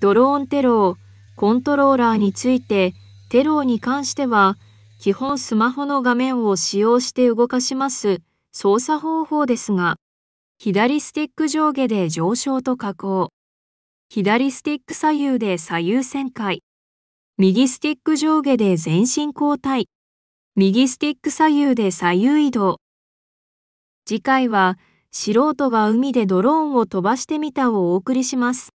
ドローンテロー、コントローラーについて、テローに関しては、基本スマホの画面を使用して動かします操作方法ですが、左スティック上下で上昇と下降、左スティック左右で左右旋回、右スティック上下で全身交代、右スティック左右で左右移動。次回は、素人が海でドローンを飛ばしてみたをお送りします。